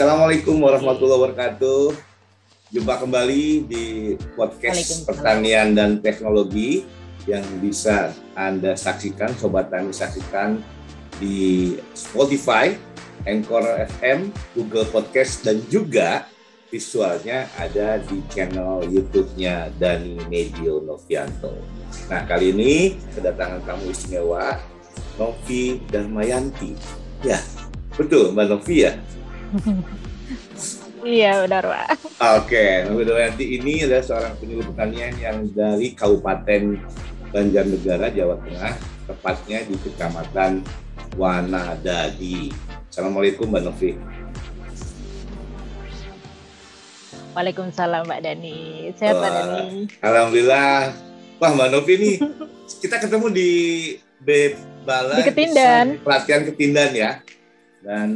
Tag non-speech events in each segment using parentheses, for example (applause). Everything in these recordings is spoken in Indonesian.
Assalamualaikum warahmatullahi wabarakatuh. Jumpa kembali di podcast pertanian dan teknologi yang bisa Anda saksikan, Sobat Tani saksikan di Spotify, Anchor FM, Google Podcast, dan juga visualnya ada di channel YouTube-nya Dani Medio Novianto. Nah, kali ini kedatangan tamu istimewa, Novi dan Mayanti. Ya, betul Mbak Novi ya? Iya benar pak. Oke, Mbak Widoyanti ini adalah seorang penyuluh pertanian yang dari Kabupaten Banjarnegara, Jawa Tengah, tepatnya di Kecamatan Wanadadi. Assalamualaikum Mbak Novi. Waalaikumsalam Mbak Dani. Sehat Mbak Dani. Alhamdulillah. Wah Mbak Novi ini kita ketemu di Bebala. Di Ketindan. Pelatihan Ketindan ya dan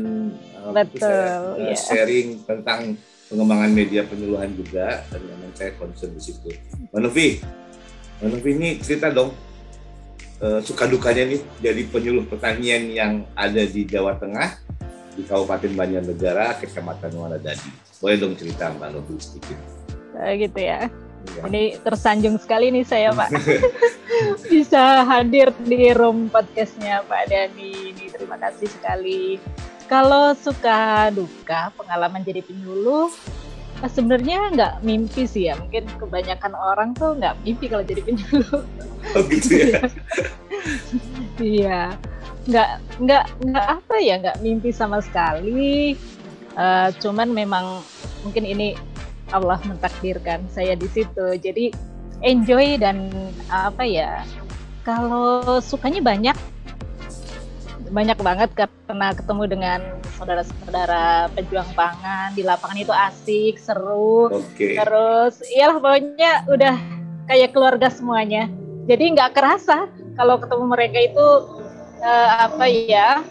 uh, Betul, saya, yeah. Iya. sharing tentang pengembangan media penyuluhan juga dan memang saya concern di situ. Manufi Manuvi ini cerita dong uh, suka dukanya nih jadi penyuluh pertanian yang ada di Jawa Tengah di Kabupaten Banjarnegara, Kecamatan Wanadadi. Boleh dong cerita Manufi sedikit. Uh, gitu ya. Ya. Ini tersanjung sekali nih saya Pak. (laughs) Bisa hadir di room podcastnya Pak Dani. Ini terima kasih sekali. Kalau suka duka pengalaman jadi penyuluh, eh, sebenarnya nggak mimpi sih ya. Mungkin kebanyakan orang tuh nggak mimpi kalau jadi penyuluh. Oh gitu ya. (laughs) Iya. nggak nggak nggak apa ya nggak mimpi sama sekali. Uh, cuman memang mungkin ini Allah mentakdirkan saya di situ. Jadi enjoy dan apa ya? Kalau sukanya banyak banyak banget karena ketemu dengan saudara-saudara pejuang pangan di lapangan itu asik, seru. Okay. Terus iyalah pokoknya udah kayak keluarga semuanya. Jadi nggak kerasa kalau ketemu mereka itu uh, apa ya?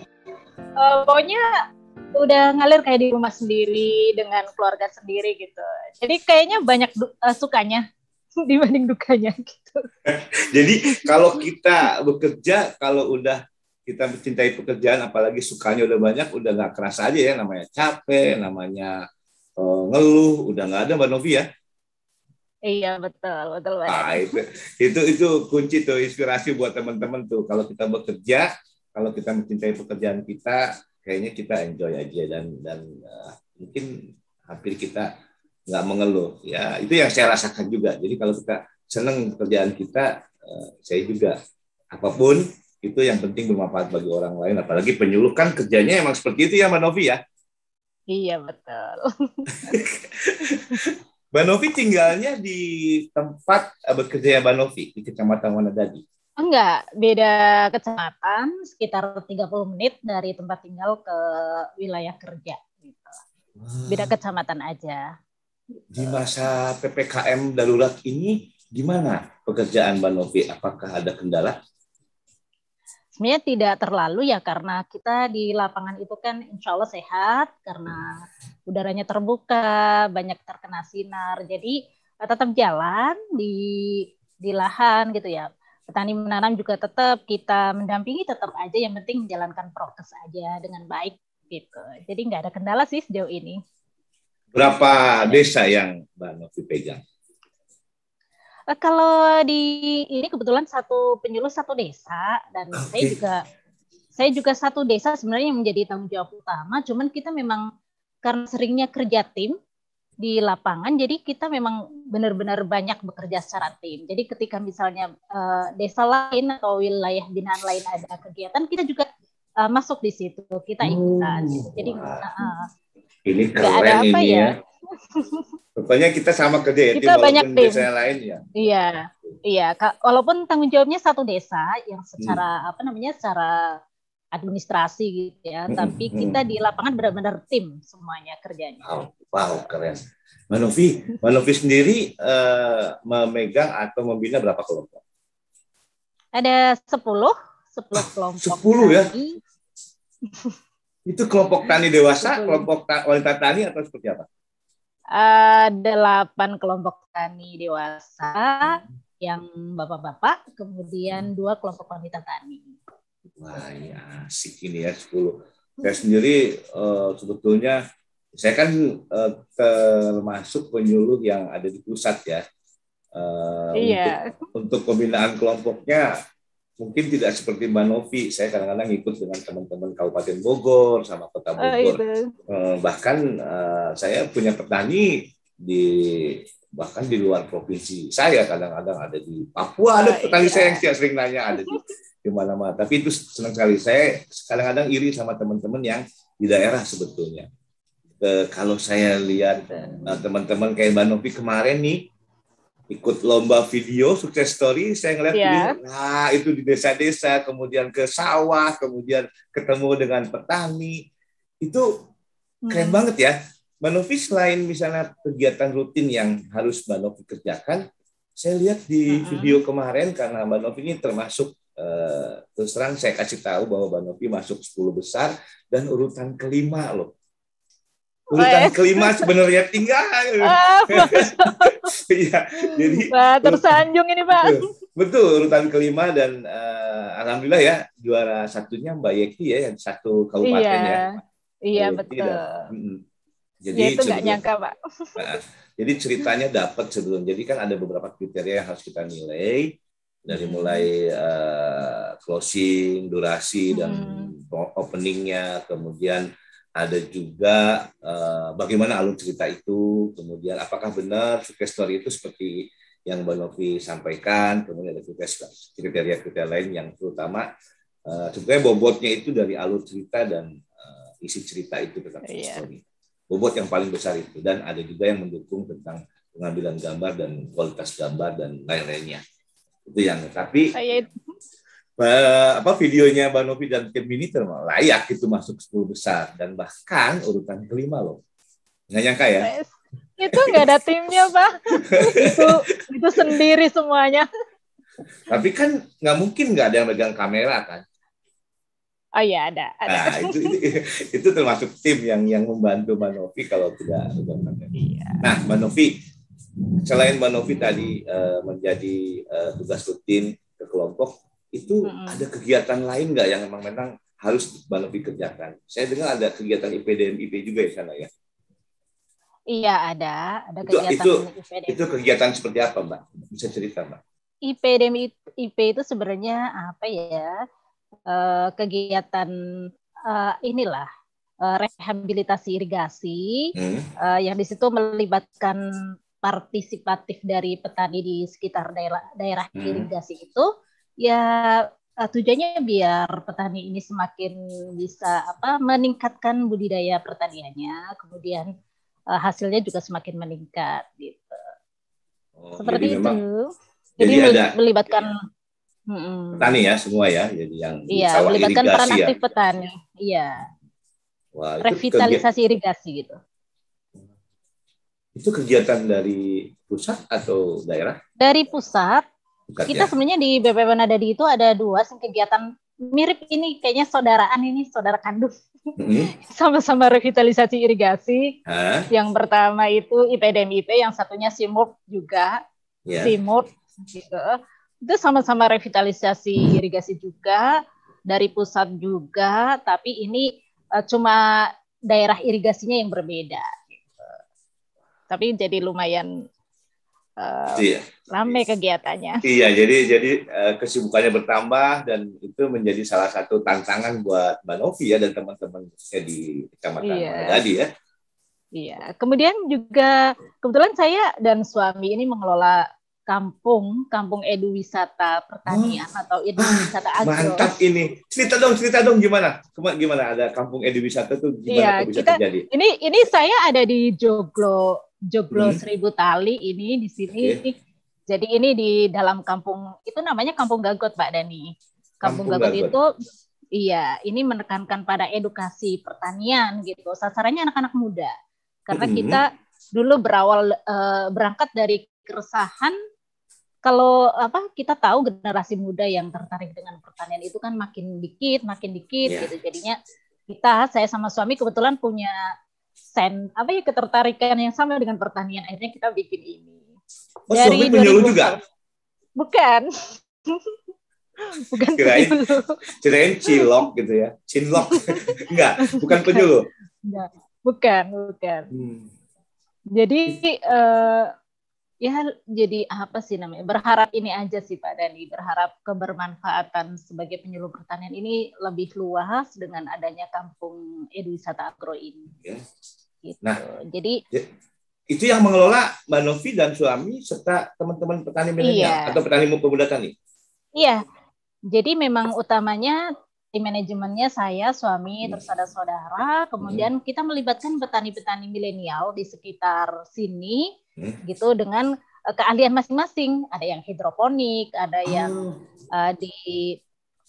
Uh, pokoknya udah ngalir kayak di rumah sendiri dengan keluarga sendiri gitu. Jadi kayaknya banyak uh, sukanya (laughs) dibanding dukanya gitu. (laughs) Jadi kalau kita bekerja kalau udah kita mencintai pekerjaan apalagi sukanya udah banyak udah nggak keras aja ya namanya capek, namanya uh, ngeluh, udah nggak ada Mbak Novi ya. Iya betul betul banget. ah, itu itu itu kunci tuh inspirasi buat teman-teman tuh kalau kita bekerja kalau kita mencintai pekerjaan kita kayaknya kita enjoy aja dan dan uh, mungkin hampir kita nggak mengeluh ya itu yang saya rasakan juga jadi kalau kita seneng kerjaan kita uh, saya juga apapun itu yang penting bermanfaat bagi orang lain apalagi penyuluh kan kerjanya emang seperti itu ya Mbak Novi ya iya betul (laughs) Mbak Novi tinggalnya di tempat eh, bekerja ya, Mbak Novi di Kecamatan Wanadadi Enggak, beda kecamatan sekitar 30 menit dari tempat tinggal ke wilayah kerja gitu. Beda kecamatan aja. Di masa PPKM darurat ini gimana pekerjaan Mbak Novi? Apakah ada kendala? Sebenarnya tidak terlalu ya karena kita di lapangan itu kan insya Allah sehat karena udaranya terbuka, banyak terkena sinar. Jadi tetap jalan di di lahan gitu ya petani menanam juga tetap kita mendampingi tetap aja yang penting menjalankan proses aja dengan baik gitu. Jadi nggak ada kendala sih sejauh ini. Berapa desa yang Mbak Novi pegang? Eh, kalau di ini kebetulan satu penyuluh satu desa dan okay. Ah, saya juga saya juga satu desa sebenarnya yang menjadi tanggung jawab utama. Cuman kita memang karena seringnya kerja tim, di lapangan. Jadi kita memang benar-benar banyak bekerja secara tim. Jadi ketika misalnya uh, desa lain atau wilayah binaan lain ada kegiatan, kita juga uh, masuk di situ. Kita hmm, ikutan. Hmm. Jadi uh, ini keren ada apa ini ya. ya. (laughs) Rupanya kita sama kerja ya, kita banyak tim. desa lain ya. Iya, iya. Walaupun tanggung jawabnya satu desa yang secara hmm. apa namanya, secara administrasi gitu ya, hmm, tapi kita di lapangan benar-benar tim semuanya kerjanya. Wow, wow keren. Manovi, Manovi sendiri uh, memegang atau membina berapa kelompok? Ada 10, 10 ah, kelompok. 10 ya? (laughs) Itu kelompok tani dewasa, 10. kelompok wanita tani atau seperti apa? Uh, eh, 8 kelompok tani dewasa hmm. yang bapak-bapak, kemudian dua kelompok wanita tani. Wah ya, asik ini ya 10. Saya sendiri uh, sebetulnya saya kan uh, termasuk penyuluh yang ada di pusat ya. Uh, iya. Untuk, untuk pembinaan kelompoknya mungkin tidak seperti Mbak Novi. Saya kadang-kadang ikut dengan teman-teman Kabupaten Bogor sama Kota oh, Bogor. iya. uh, bahkan uh, saya punya petani di bahkan di luar provinsi saya kadang-kadang ada di Papua ada oh, petani oh, iya. saya yang sering nanya ada di di mana-mana. Tapi itu senang sekali. Saya kadang-kadang iri sama teman-teman yang di daerah sebetulnya. E, kalau saya lihat nah, teman-teman kayak Mbak Novi kemarin nih ikut lomba video sukses story, saya ngeliat yeah. nah itu di desa-desa, kemudian ke sawah, kemudian ketemu dengan petani, itu hmm. keren hmm. banget ya. Mbak selain misalnya kegiatan rutin yang harus Mbak kerjakan, saya lihat di uh hmm. -huh. video kemarin karena Mbak ini termasuk Eh, terus terang saya kasih tahu bahwa Bang Novi masuk 10 besar dan urutan kelima loh. Urutan kelima sebenarnya tinggal. (laughs) Iya, jadi Wah, tersanjung ini Pak. Iya, betul, urutan kelima dan uh, alhamdulillah ya juara satunya Mbak Yeki ya yang satu kabupaten iya. ya. Iya, iya betul. Dan, iya. jadi ya, itu nggak nyangka Pak. Nah, (laughs) jadi ceritanya dapat sebelum. Jadi kan ada beberapa kriteria yang harus kita nilai dari mulai uh, closing, durasi dan hmm. openingnya, kemudian ada juga uh, bagaimana alur cerita itu, kemudian apakah benar success story itu seperti yang Mbak Novi sampaikan, kemudian ada kriteria-kriteria lain yang terutama uh, sebenarnya bobotnya itu dari alur cerita dan uh, isi cerita itu tentang success yeah. story. Bobot yang paling besar itu dan ada juga yang mendukung tentang pengambilan gambar dan kualitas gambar dan lain-lainnya itu yang tapi oh, iya, apa videonya Mbak Novi dan tim ini layak itu masuk 10 besar dan bahkan urutan kelima loh nggak nyangka ya itu nggak ada timnya pak (laughs) itu itu sendiri semuanya tapi kan nggak mungkin nggak ada yang megang kamera kan Oh iya ada. ada. Nah, itu, itu, itu termasuk tim yang yang membantu Mbak kalau tidak Iya. Nah Mbak selain Mbak Novi tadi uh, menjadi uh, tugas rutin ke kelompok, itu hmm. ada kegiatan lain nggak yang memang-memang harus Mbak Novi kerjakan? Saya dengar ada kegiatan IPDM IP juga di sana ya. Iya ada, ada itu, kegiatan itu, IPDM. Itu kegiatan seperti apa Mbak? Bisa cerita Mbak? IPDM IP itu sebenarnya apa ya? Eh, kegiatan inilah rehabilitasi irigasi hmm. yang di situ melibatkan partisipatif dari petani di sekitar daerah daerah hmm. irigasi itu ya eh, tujuannya biar petani ini semakin bisa apa meningkatkan budidaya pertaniannya kemudian uh, hasilnya juga semakin meningkat gitu oh, seperti jadi memang, itu jadi, jadi ada, melibatkan ya. petani ya semua ya jadi yang iya, melibatkan ya. peran aktif ya. petani iya Wah, revitalisasi kegiatan, irigasi gitu itu kegiatan dari pusat atau daerah? Dari pusat. Bukan, kita ya? sebenarnya di BP Banadadi itu ada dua sih kegiatan mirip ini kayaknya saudaraan ini saudara kandung mm (laughs) sama-sama revitalisasi irigasi huh? yang pertama itu IPDMIP yang satunya Simur juga yeah. gitu itu sama-sama revitalisasi irigasi juga dari pusat juga tapi ini uh, cuma daerah irigasinya yang berbeda tapi jadi lumayan uh, iya. ramai kegiatannya. Iya, jadi jadi eh, kesibukannya bertambah dan itu menjadi salah satu tantangan buat Mbak Novi ya dan teman-temannya di Kecamatan iya. Tadi ya. Iya, kemudian juga kebetulan saya dan suami ini mengelola kampung, kampung edu wisata pertanian oh. atau edu wisata ah, agro. Mantap ini. Cerita dong, cerita dong gimana? Cuma gimana ada kampung edu wisata tuh gimana iya, bisa kita, terjadi? Ini ini saya ada di Joglo Joglo hmm. Seribu Tali ini di sini. Okay. Jadi ini di dalam kampung itu namanya Kampung Gagot, Pak Dani. Kampung, kampung Gagot, Gagot itu iya, ini menekankan pada edukasi pertanian gitu. Sasarannya anak-anak muda. Karena hmm. kita dulu berawal uh, berangkat dari keresahan kalau apa kita tahu generasi muda yang tertarik dengan pertanian itu kan makin dikit, makin dikit yeah. gitu. Jadinya kita saya sama suami kebetulan punya sen apa ya ketertarikan yang sama dengan pertanian akhirnya kita bikin ini oh, dari penyuluh juga bukan (laughs) bukan kirain kirain cilok gitu ya cilok (laughs) enggak bukan penyuluh enggak bukan bukan hmm. jadi uh, ya jadi apa sih namanya berharap ini aja sih Pak Dani berharap kebermanfaatan sebagai penyuluh pertanian ini lebih luas dengan adanya kampung edwisata agro ini. Ya. Gitu. Nah, jadi ya, itu yang mengelola Mbak Novi dan suami serta teman-teman petani milenial iya. atau petani pemuda tani. Iya. Jadi memang utamanya di manajemennya saya, suami, hmm. terus ada saudara, kemudian hmm. kita melibatkan petani-petani milenial di sekitar sini hmm. gitu dengan e, keahlian masing-masing. Ada yang hidroponik, ada ah. yang uh, di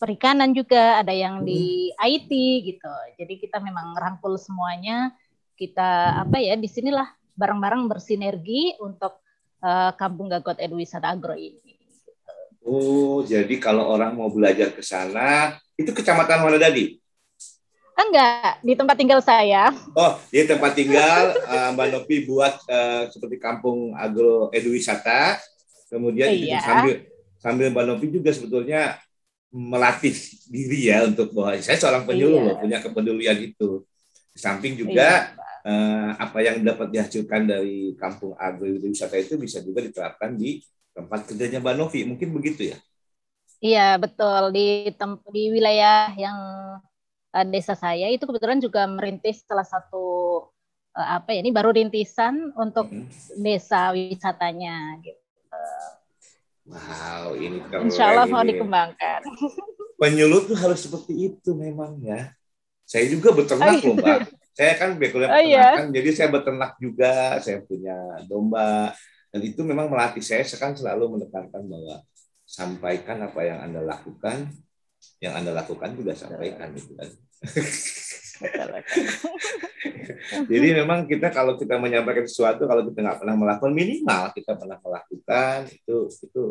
perikanan juga, ada yang hmm. di IT gitu. Jadi kita memang rangkul semuanya kita apa ya di sinilah bareng-bareng bersinergi untuk uh, Kampung Gagot Edwisata Agro ini. Oh, jadi kalau orang mau belajar ke sana, itu kecamatan mana tadi? Enggak, di tempat tinggal saya. Oh, di tempat tinggal uh, Mbak Nopi buat uh, seperti kampung agro edwisata. Kemudian iya. sambil sambil Mbak Nopi juga sebetulnya melatih diri ya untuk bahwa saya seorang penyuluh iya. loh, punya kepedulian itu. Di samping juga iya eh, apa yang dapat dihasilkan dari kampung agrowisata itu bisa juga diterapkan di tempat kerjanya Mbak Novi. Mungkin begitu ya? Iya, betul. Di, di wilayah yang uh, desa saya itu kebetulan juga merintis salah satu uh, apa ya, ini baru rintisan untuk hmm. desa wisatanya gitu. Wow, ini keren. Insya Allah mau dikembangkan. (laughs) Penyulut tuh harus seperti itu memang ya. Saya juga beternak oh, iya. loh, Mbak saya kan background oh, iya. peternakan, yeah. jadi saya beternak juga, saya punya domba, dan itu memang melatih saya. Saya kan selalu menekankan bahwa sampaikan apa yang anda lakukan, yang anda lakukan juga sampaikan itu kan. (laughs) jadi memang kita kalau kita menyampaikan sesuatu, kalau kita nggak pernah melakukan minimal kita pernah melakukan itu itu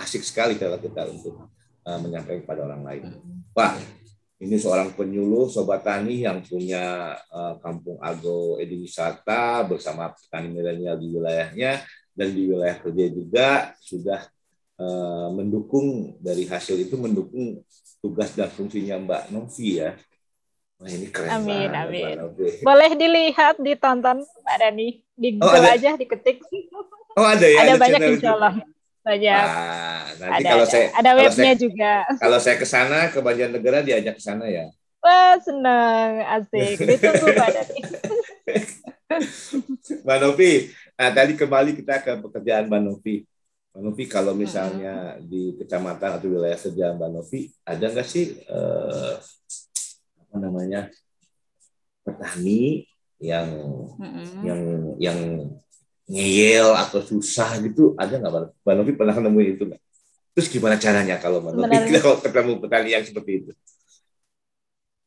asik sekali kalau kita untuk eh, menyampaikan kepada orang lain. Wah, ini seorang penyuluh sobat tani yang punya eh, kampung agro wisata bersama petani milenial di wilayahnya dan di wilayah kerja juga sudah eh, mendukung dari hasil itu mendukung tugas dan fungsinya Mbak Novi ya. Wah ini keren amin, banget. Amin. Boleh dilihat ditonton Mbak Dani di oh, Google oh, aja diketik. Oh ada ya. Ada, ada banyak Insya Allah banyak. Nah, nanti ada, kalau ada. saya ada webnya saya, juga. Kalau saya ke sana ke Banjarnegara diajak ke sana ya. Wah, senang, asik. Ditunggu Pak (laughs) Mbak Novi, nah tadi kembali kita ke pekerjaan Mbak Novi. Mbak Novi, kalau misalnya di kecamatan atau wilayah kerja Mbak Novi, ada nggak sih eh, apa namanya petani yang hmm. yang yang ngeyel atau susah gitu ada nggak Mbak Novi pernah nemuin itu nggak? Terus gimana caranya kalau Mbak Novi kalau ketemu petani yang seperti itu?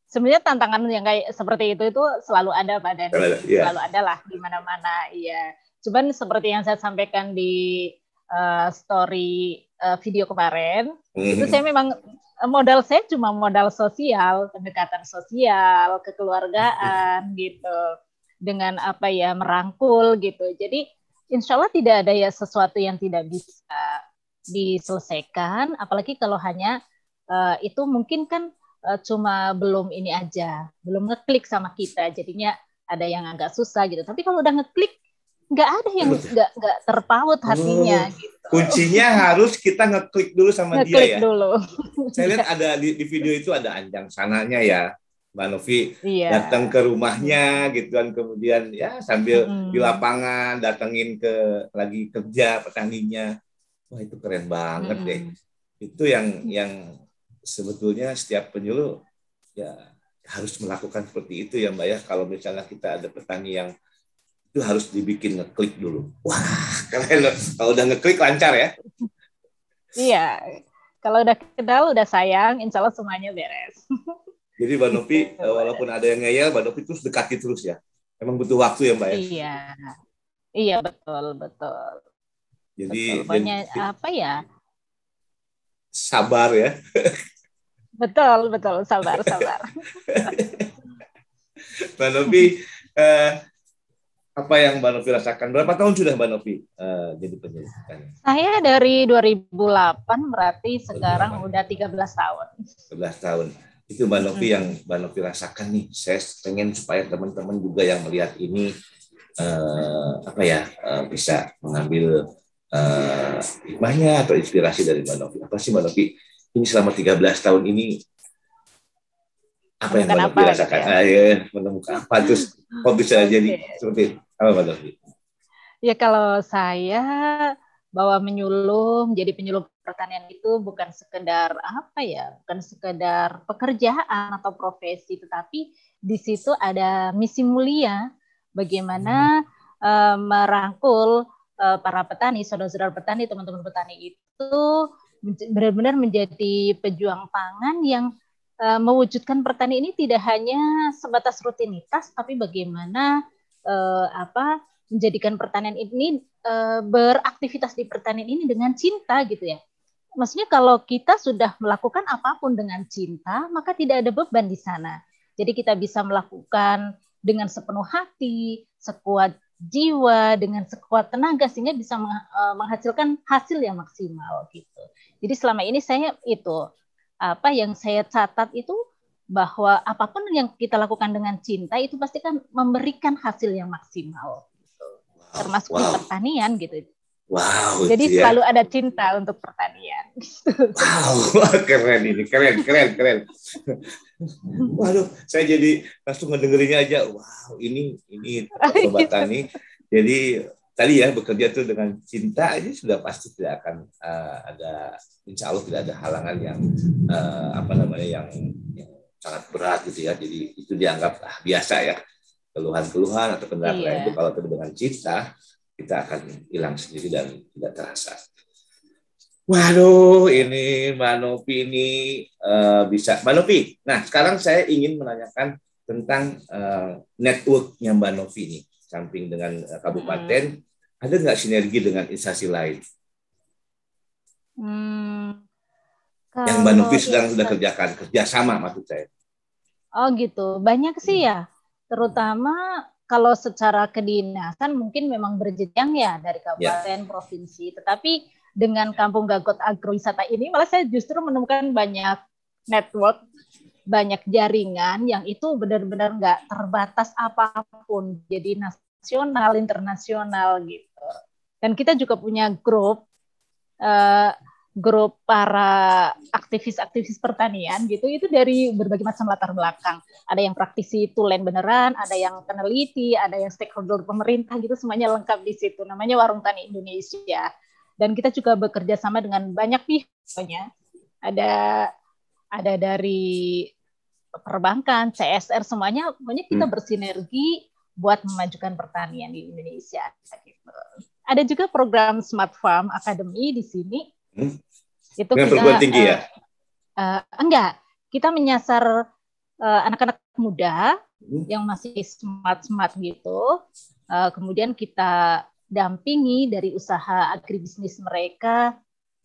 Sebenarnya tantangan yang kayak seperti itu itu selalu ada Pak Dan ya. selalu ada lah di mana-mana. Iya. Cuman seperti yang saya sampaikan di uh, story uh, video kemarin, mm-hmm. itu saya memang eh, modal saya cuma modal sosial, pendekatan sosial, kekeluargaan gitu dengan apa ya merangkul gitu. Jadi insya Allah tidak ada ya sesuatu yang tidak bisa diselesaikan, apalagi kalau hanya uh, itu mungkin kan uh, cuma belum ini aja, belum ngeklik sama kita, jadinya ada yang agak susah gitu. Tapi kalau udah ngeklik nggak ada yang nggak nggak terpaut hatinya. Hmm. Gitu. Kuncinya (laughs) harus kita ngeklik dulu sama nge dia ya. dulu. Saya lihat iya. ada di, di video itu ada anjang sananya ya. Mbak Novi iya. datang ke rumahnya gitu kan kemudian ya sambil hmm. di lapangan datengin ke lagi kerja petaninya wah itu keren banget hmm. deh itu yang yang sebetulnya setiap penyuluh ya harus melakukan seperti itu ya Mbak ya kalau misalnya kita ada petani yang itu harus dibikin ngeklik dulu wah keren loh. kalau udah ngeklik lancar ya iya kalau udah kenal udah sayang insya Allah semuanya beres (laughs) Jadi Mbak Novi iya, eh, walaupun ada yang ngeyel, Mbak Novi terus dekati terus ya. Emang butuh waktu ya Mbak ya? Iya, iya betul betul. Jadi betul. banyak jadi, apa ya? Sabar ya. Betul betul sabar sabar. (laughs) Mbak Novi, eh, apa yang Mbak Novi rasakan? Berapa tahun sudah Mbak Novi eh, jadi penyuluh? Saya dari 2008 berarti sekarang 2008. udah 13 tahun. 13 tahun itu Mbak Novi hmm. yang Mbak Novi rasakan nih saya pengen supaya teman-teman juga yang melihat ini uh, apa ya uh, bisa mengambil eh, hikmahnya uh, atau inspirasi dari Mbak Novi apa sih Mbak Novi ini selama 13 tahun ini apa yang Mbak Novi rasakan ya. Ayo, menemukan apa terus kok bisa (laughs) jadi seperti apa Mbak Novi ya kalau saya bahwa menyulung jadi penyuluh pertanian itu bukan sekedar apa ya, bukan sekedar pekerjaan atau profesi, tetapi di situ ada misi mulia bagaimana hmm. uh, merangkul uh, para petani, saudara-saudara petani, teman-teman petani itu benar-benar menjadi pejuang pangan yang uh, mewujudkan pertanian ini tidak hanya sebatas rutinitas, tapi bagaimana uh, apa menjadikan pertanian ini beraktivitas di pertanian ini dengan cinta gitu ya maksudnya kalau kita sudah melakukan apapun dengan cinta, maka tidak ada beban di sana. Jadi kita bisa melakukan dengan sepenuh hati, sekuat jiwa, dengan sekuat tenaga sehingga bisa e, menghasilkan hasil yang maksimal gitu. Jadi selama ini saya itu apa yang saya catat itu bahwa apapun yang kita lakukan dengan cinta itu pasti kan memberikan hasil yang maksimal gitu. termasuk wow. pertanian gitu Wow. Jadi dia. selalu ada cinta untuk pertanian. Wow, keren ini, keren, keren, keren. Waduh, saya jadi langsung mendengarnya aja. Wow, ini ini sobat tani. Jadi tadi ya bekerja tuh dengan cinta ini sudah pasti tidak akan uh, ada, insya Allah tidak ada halangan yang uh, apa namanya yang, yang sangat berat gitu ya. Jadi itu dianggap ah, biasa ya keluhan-keluhan atau kendala iya. itu kalau itu dengan cinta kita akan hilang sendiri dan tidak terasa. Waduh, ini Manopi ini uh, bisa. Manopi, nah sekarang saya ingin menanyakan tentang uh, networknya Manopi ini, samping dengan uh, kabupaten, hmm. ada nggak sinergi dengan instansi lain? Hmm. Yang Manopi sedang sudah kerjakan, kerjasama maksud saya. Oh gitu, banyak sih ya, hmm. terutama kalau secara kedinasan mungkin memang berjenjang ya dari ya. kabupaten, yeah. provinsi. Tetapi dengan Kampung Gagot Agrowisata ini malah saya justru menemukan banyak network, banyak jaringan yang itu benar-benar nggak terbatas apapun. Jadi nasional, internasional gitu. Dan kita juga punya grup uh, grup para aktivis-aktivis pertanian gitu itu dari berbagai macam latar belakang. Ada yang praktisi tulen beneran, ada yang peneliti, ada yang stakeholder pemerintah gitu semuanya lengkap di situ. Namanya Warung Tani Indonesia. Dan kita juga bekerja sama dengan banyak pihaknya. Ada ada dari perbankan, CSR semuanya pokoknya kita hmm. bersinergi buat memajukan pertanian di Indonesia. Gitu. Ada juga program Smart Farm Academy di sini Hmm? Itu Dengan kita, perguruan tinggi uh, ya? Uh, enggak, kita menyasar eh, anak-anak uh, muda hmm? yang masih smart-smart gitu. Uh, kemudian kita dampingi dari usaha agribisnis mereka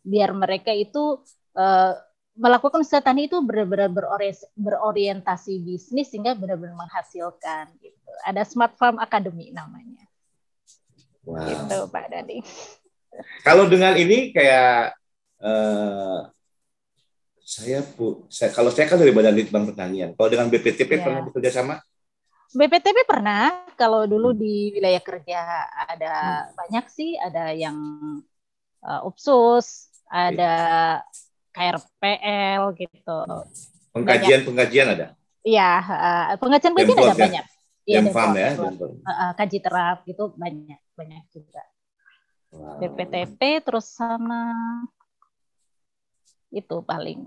biar mereka itu uh, melakukan usaha tani itu benar-benar berorientasi bisnis sehingga benar-benar menghasilkan gitu. Ada Smart Farm Academy namanya. Wow. Gitu Pak Dani kalau dengan ini kayak uh, saya, bu, saya kalau saya kan dari Badan Litbang Pertanian. Kalau dengan BPTP ya. pernah bekerja sama? BPTP pernah. Kalau dulu hmm. di wilayah kerja ada hmm. banyak sih, ada yang uh, eh, Opsus, ada ya. KRPL gitu. Pengkajian pengkajian ada? Iya, uh, pengkajian pengkajian ada ya? banyak. Iya, farm ya, farm. Uh, uh, kaji terap gitu banyak banyak juga. BPTP terus sama itu paling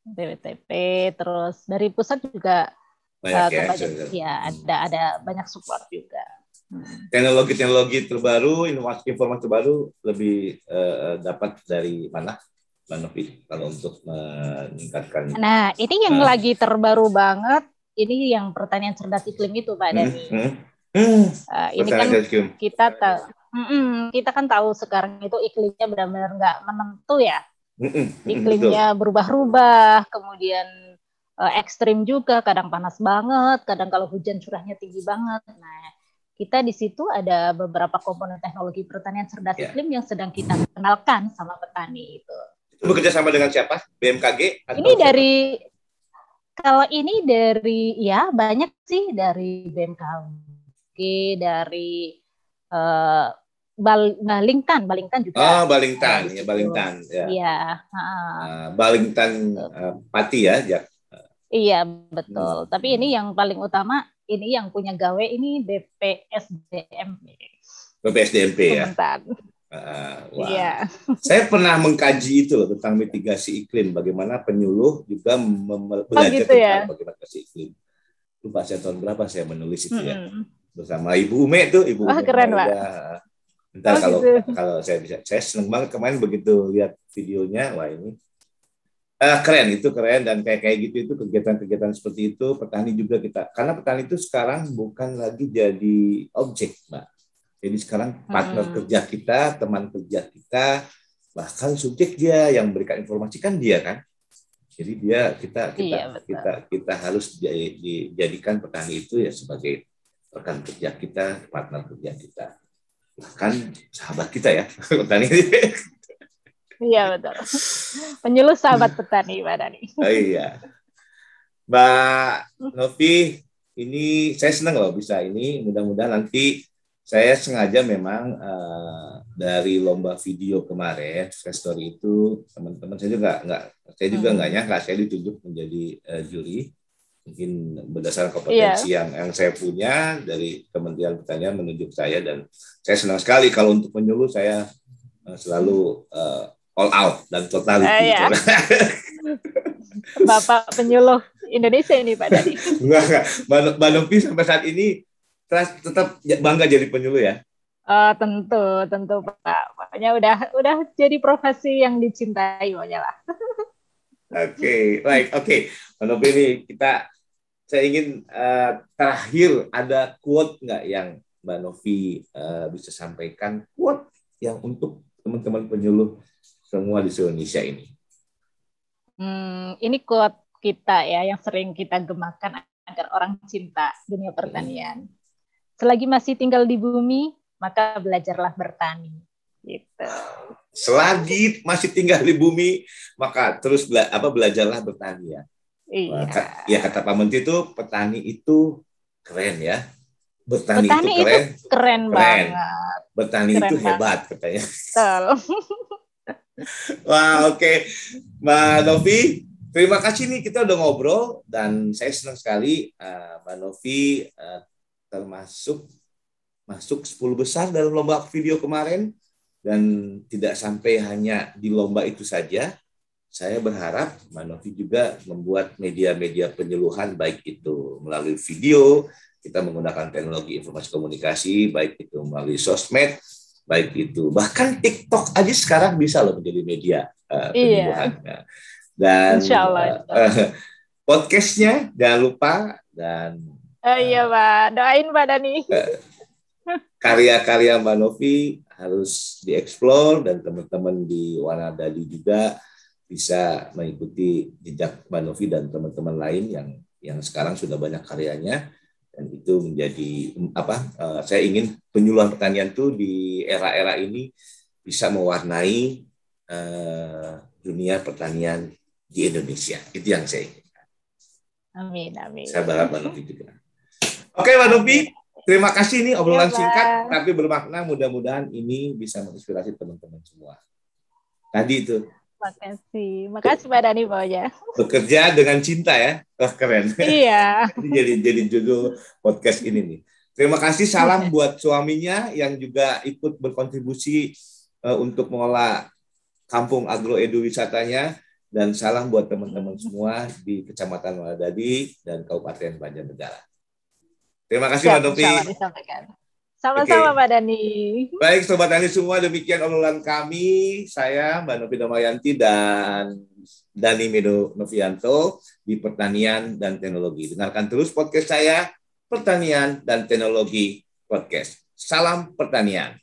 BPTP terus dari pusat juga banyak eh, ya, ya iya, ada ada banyak support juga hmm. teknologi-teknologi terbaru informasi informasi terbaru lebih uh, dapat dari mana Mbak kalau untuk meningkatkan nah ini yang uh, lagi terbaru banget ini yang pertanian cerdas iklim itu Pak Dani hmm, hmm, hmm, hmm, uh, ini kan kita tahu Mm-mm, kita kan tahu sekarang itu iklimnya benar-benar nggak menentu ya. Mm-mm, iklimnya berubah-ubah, kemudian uh, ekstrim juga, kadang panas banget, kadang kalau hujan curahnya tinggi banget. Nah, kita di situ ada beberapa komponen teknologi pertanian cerdas yeah. iklim yang sedang kita kenalkan sama petani itu. Itu bekerja sama dengan siapa? BMKG? Atau ini dari kalau ini dari ya banyak sih dari BMKG, dari uh, Bal, Balingtan, Balingtan juga. Oh, Balingtan, nah, ya Balingtan. Ya. Iya. Uh, Balingtan uh, Pati ya, ya. Iya betul. Hmm. Tapi ini yang paling utama, ini yang punya gawe ini BPSDMP. BPSDMP ya. Uh, wow. yeah. Saya pernah mengkaji itu loh tentang mitigasi iklim, bagaimana penyuluh juga oh, belajar oh, gitu tentang ya? bagaimana mitigasi iklim. Lupa saya tahun berapa saya menulis itu hmm. ya bersama Ibu Ume itu. Ibu. Wah Ume keren pak. Ntar oh, kalau gitu. kalau saya bisa, saya seneng banget kemarin begitu lihat videonya, wah ini uh, keren itu keren dan kayak kayak gitu itu kegiatan-kegiatan seperti itu petani juga kita karena petani itu sekarang bukan lagi jadi objek, mbak. Jadi sekarang partner hmm. kerja kita, teman kerja kita, bahkan subjek dia yang memberikan informasi kan dia kan. Jadi dia kita kita iya, kita kita harus dijadikan petani itu ya sebagai rekan kerja kita, partner kerja kita kan sahabat kita ya petani iya betul penyuluh sahabat petani mbak Dani oh, iya mbak Novi ini saya senang loh bisa ini mudah-mudahan nanti saya sengaja memang uh, dari lomba video kemarin saya Story itu teman-teman saya juga nggak saya juga nggak hmm. nyangka saya ditunjuk menjadi uh, juri mungkin berdasarkan iya. kompetensi yeah. yang yang saya punya dari Kementerian Pertanian menunjuk saya dan saya senang sekali kalau untuk penyuluh saya eh, selalu uh, all out dan total. Uh, eh, yeah. (laughs) Bapak penyuluh Indonesia ini Pak Dadi. (laughs) enggak, Mbak Lumpi sampai saat ini tetap bangga jadi penyuluh ya? Uh, tentu, tentu Pak. Pokoknya udah udah jadi profesi yang dicintai pokoknya lah. (laughs) Oke, okay, baik. Oke, okay. Bang ini kita saya ingin uh, terakhir ada quote nggak yang Mbak Novi uh, bisa sampaikan quote yang untuk teman-teman penyuluh semua di seluruh Indonesia ini. Hmm, ini quote kita ya yang sering kita gemakan agar orang cinta dunia pertanian. Selagi masih tinggal di bumi, maka belajarlah bertani. Gitu selagi masih tinggal di bumi maka terus bela, apa belajarlah bertani ya. Iya. Ya kata Pak Menteri itu petani itu keren ya. Bertani, itu keren. Itu keren, keren banget. Bertani itu banget. hebat katanya. Betul. (laughs) Wah, oke. Okay. Mbak Novi, terima kasih nih kita udah ngobrol dan saya senang sekali uh, Mbak Novi uh, termasuk masuk 10 besar dalam lomba video kemarin dan tidak sampai hanya di lomba itu saja. Saya berharap Manovi juga membuat media-media penyuluhan baik itu melalui video, kita menggunakan teknologi informasi komunikasi, baik itu melalui sosmed, baik itu bahkan TikTok aja sekarang bisa loh menjadi media uh, eh, penyuluhan. Iya. Nah, dan Uh, (laughs) podcastnya jangan lupa dan uh, iya pak doain pak Dani karya-karya Mbak Novi harus dieksplor dan teman-teman di Wanadali juga bisa mengikuti jejak Banovi dan teman-teman lain yang yang sekarang sudah banyak karyanya dan itu menjadi apa eh, saya ingin penyuluhan pertanian itu di era-era ini bisa mewarnai eh, dunia pertanian di Indonesia itu yang saya ingin. Amin amin. Saya berharap Banovi juga. Oke okay, Banovi Terima kasih ini obrolan ya, singkat tapi bermakna. Mudah-mudahan ini bisa menginspirasi teman-teman semua. Tadi itu. Makasih, makasih Pak Dani ya. Bekerja dengan cinta ya, oh, keren. Iya. (laughs) jadi jadi judul podcast ini nih. Terima kasih salam iya. buat suaminya yang juga ikut berkontribusi uh, untuk mengelola kampung agroedu wisatanya dan salam buat teman-teman semua di Kecamatan Waladadi dan Kabupaten Banjarnegara. Terima kasih Mbak Novi. Sama-sama Mbak Dani. Baik Sobat Dani semua, demikian obrolan kami. Saya Mbak Novi Damayanti dan Dani Medo Novianto di Pertanian dan Teknologi. Dengarkan terus podcast saya, Pertanian dan Teknologi Podcast. Salam Pertanian.